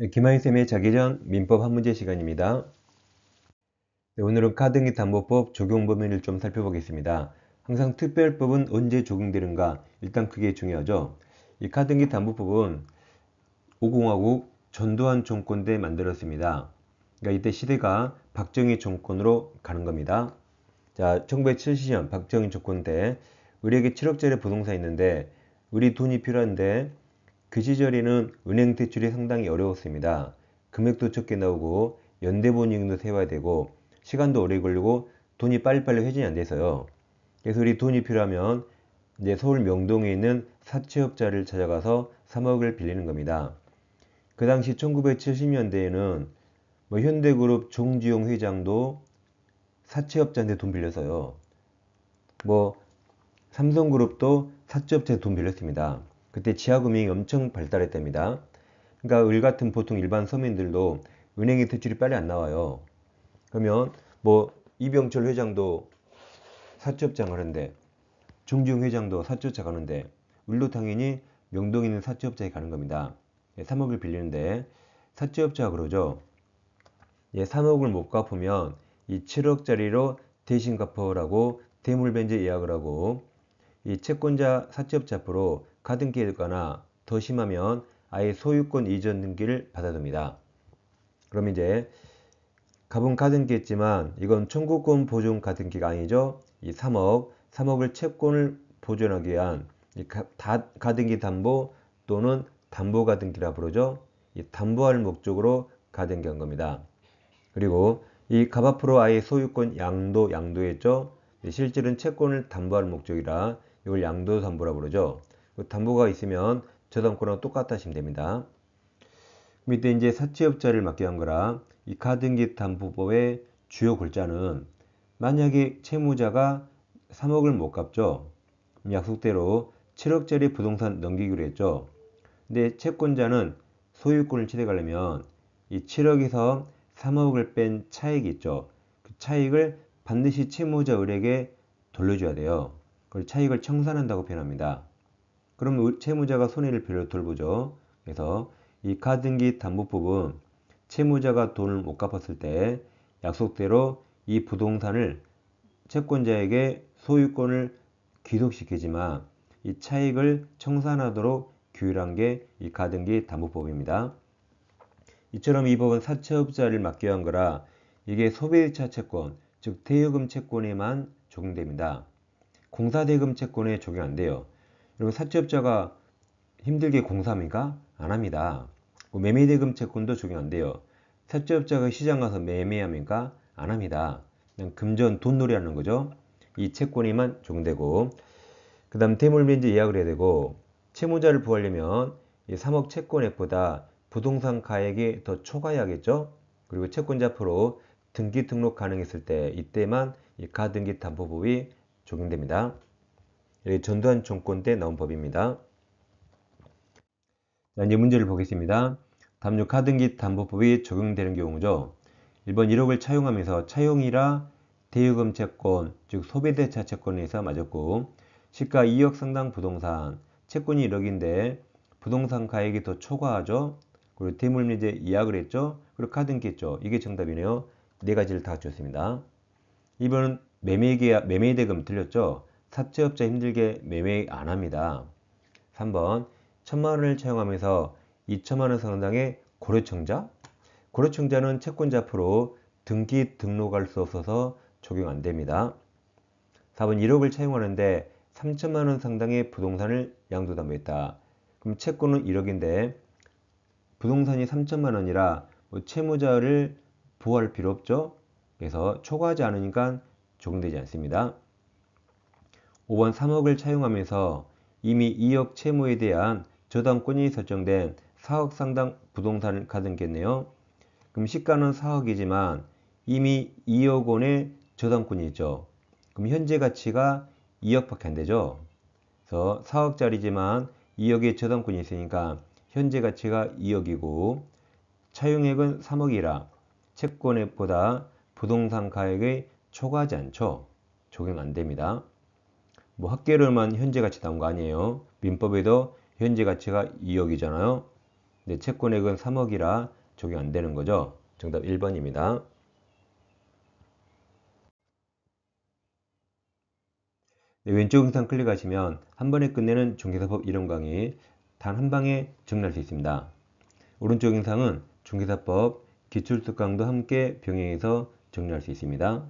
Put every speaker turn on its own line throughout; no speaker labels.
네, 김하인쌤의 자기전 민법 한문제 시간입니다. 네, 오늘은 카등기 담보법 적용 범위를 좀 살펴보겠습니다. 항상 특별법은 언제 적용되는가 일단 그게 중요하죠. 이 카등기 담보법은 5공화국 전두환 정권 때 만들었습니다. 그러니까 이때 시대가 박정희 정권으로 가는 겁니다. 자, 1970년 박정희 정권 때 우리에게 7억짜리 부동산 이 있는데 우리 돈이 필요한데 그 시절에는 은행 대출이 상당히 어려웠습니다. 금액도 적게 나오고 연대본 인도 세워야 되고 시간도 오래 걸리고 돈이 빨리빨리 회전이 안 돼서요. 그래서 우리 돈이 필요하면 이제 서울 명동에 있는 사채업자를 찾아가서 3억을 빌리는 겁니다. 그 당시 1970년대에는 뭐 현대그룹 정지용 회장도 사채업자한테 돈 빌려서요. 뭐 삼성그룹도 사채업자에 돈 빌렸습니다. 그때 지하금이 엄청 발달했답니다. 그러니까 을 같은 보통 일반 서민들도 은행에 대출이 빨리 안 나와요. 그러면 뭐 이병철 회장도 사채업장 가는데 정지용 회장도 사채업자 가는데 을로 당연히 명동에 있는 사채업자에 가는 겁니다. 3억을 예, 빌리는데 사채업자가 그러죠. 예, 3억을 못 갚으면 이 7억짜리로 대신 갚으라고 대물변제 예약을 하고 이 채권자 사채업자 앞으로 가등기일거나 더 심하면 아예 소유권 이전 등기를 받아둡니다. 그럼 이제 가분 가등기 했지만 이건 청구권 보증 가등기가 아니죠. 이 3억, 3억을 채권을 보존하기 위한 가, 다, 가등기 담보 또는 담보 가등기라 부르죠. 이 담보할 목적으로 가등기한 겁니다. 그리고 이 갑앞으로 아예 소유권 양도 양도했죠. 실질는 채권을 담보할 목적이라 이걸 양도 담보라 부르죠. 그 담보가 있으면 저당 거랑 똑같아시면 됩니다. 밑에 이제 사채업자를 맡게 한 거라 이 가등기 담보법의 주요 골자는 만약에 채무자가 3억을 못 갚죠. 약속대로 7억짜리 부동산 넘기기로 했죠. 근데 채권자는 소유권을 취득하려면 이 7억에서 3억을 뺀 차익이 있죠. 그 차익을 반드시 채무자 을에게 돌려줘야 돼요. 그걸 차익을 청산한다고 표현합니다. 그럼 채무자가 손해를 빌려 돌보죠. 그래서 이 카등기 담보법은 채무자가 돈을 못 갚았을 때 약속대로 이 부동산을 채권자에게 소유권을 귀속시키지만 이 차익을 청산하도록 규율한 게 이 가등기 담보법입니다. 이처럼 이 법은 사채업자를 맡겨 한 거라 이게 소비자 채권, 즉 대여금 채권에만 적용됩니다. 공사대금 채권에 적용 안 돼요. 여러분 사채업자가 힘들게 공사합니까? 안 합니다. 뭐 매매대금 채권도 중요한데요 사채업자가 시장 가서 매매합니까? 안 합니다. 그냥 금전 돈놀이 하는 거죠. 이 채권에만 적용되고 그 다음 대물면제 예약을 해야 되고 채무자를 부하려면 3억 채권액보다 부동산 가액이 더 초과해야겠죠. 그리고 채권자 프로 등기 등록 가능했을 때 이때만 가등기 담보법이 적용됩니다. 예, 전두환 정권 때 나온 법입니다. 자, 이제 문제를 보겠습니다. 담요 카등기 담보법이 적용되는 경우죠. 1번 1억을 차용하면서 차용이라 대유금 채권, 즉 소비대차 채권에서 맞았고 시가 2억 상당 부동산, 채권이 1억인데 부동산 가액이 더 초과하죠. 그리고 대물미제 이약을 했죠. 그리고 카등기 했죠. 이게 정답이네요. 네 가지를 다 줬습니다. 2번은 매매계약, 매매대금 틀렸죠. 삽제업자 힘들게 매매 안 합니다. 3번 천만원을 채용하면서 2천만원 상당의 고려청자 고려청자는 채권자 프로 등기 등록할 수 없어서 적용 안됩니다. 4번 1억을 채용하는데 3천만원 상당의 부동산을 양도담보했다. 그럼 채권은 1억인데 부동산이 3천만원이라 뭐 채무자를 보호할 필요 없죠. 그래서 초과하지 않으니까 적용되지 않습니다. 5번 3억을 차용하면서 이미 2억 채무에 대한 저당권이 설정된 4억 상당 부동산을 가등겠네요. 그럼 시가는 4억이지만 이미 2억 원의 저당권이 있죠. 그럼 현재 가치가 2억밖에 안 되죠. 그래서 4억짜리지만 2억의 저당권이 있으니까 현재 가치가 2억이고 차용액은 3억이라 채권액보다 부동산 가액의 초과하지 않죠. 적용 안 됩니다. 뭐학계로만 현재 가치 나온 거 아니에요. 민법에도 현재 가치가 2억이잖아요. 근데 채권액은 3억이라 적용 안 되는 거죠. 정답 1번입니다. 네, 왼쪽 영상 클릭하시면 한 번에 끝내는 중개사법 이론 강의 단 한 방에 정리할 수 있습니다. 오른쪽 영상은 중개사법 기출습 강도 함께 병행해서 정리할 수 있습니다.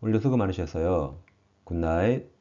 오늘도 수고 많으셨어요. 굿나잇